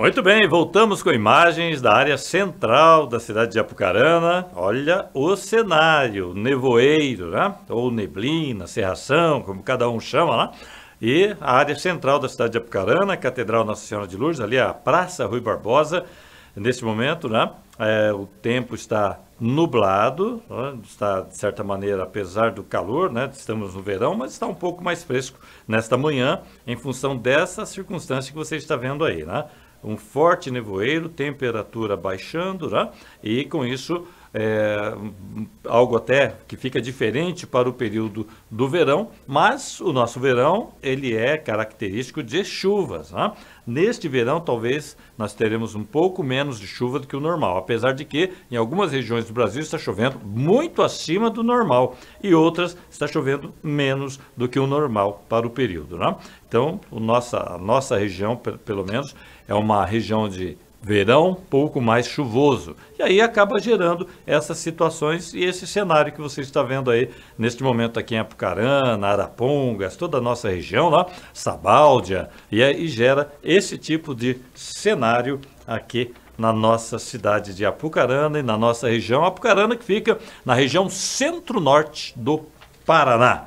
Muito bem, voltamos com imagens da área central da cidade de Apucarana. Olha o cenário, nevoeiro, né? ou neblina, serração, como cada um chama lá. E a área central da cidade de Apucarana, Catedral Nossa Senhora de Lourdes, ali é a Praça Rui Barbosa. Neste momento, né? É, o tempo está nublado, está de certa maneira, apesar do calor, né? Estamos no verão, mas está um pouco mais fresco nesta manhã, em função dessa circunstância que você está vendo aí, né? um forte nevoeiro, temperatura baixando, né? e com isso é, algo até que fica diferente para o período do verão, mas o nosso verão ele é característico de chuvas. Né? Neste verão, talvez nós teremos um pouco menos de chuva do que o normal, apesar de que em algumas regiões do Brasil está chovendo muito acima do normal e outras está chovendo menos do que o normal para o período. Né? Então, o nossa, a nossa região, pelo menos, é uma região de verão pouco mais chuvoso. E aí acaba gerando essas situações e esse cenário que você está vendo aí neste momento aqui em Apucarana, Arapongas, toda a nossa região lá, Sabáudia, e, e gera esse tipo de cenário aqui na nossa cidade de Apucarana e na nossa região. Apucarana que fica na região centro-norte do Paraná.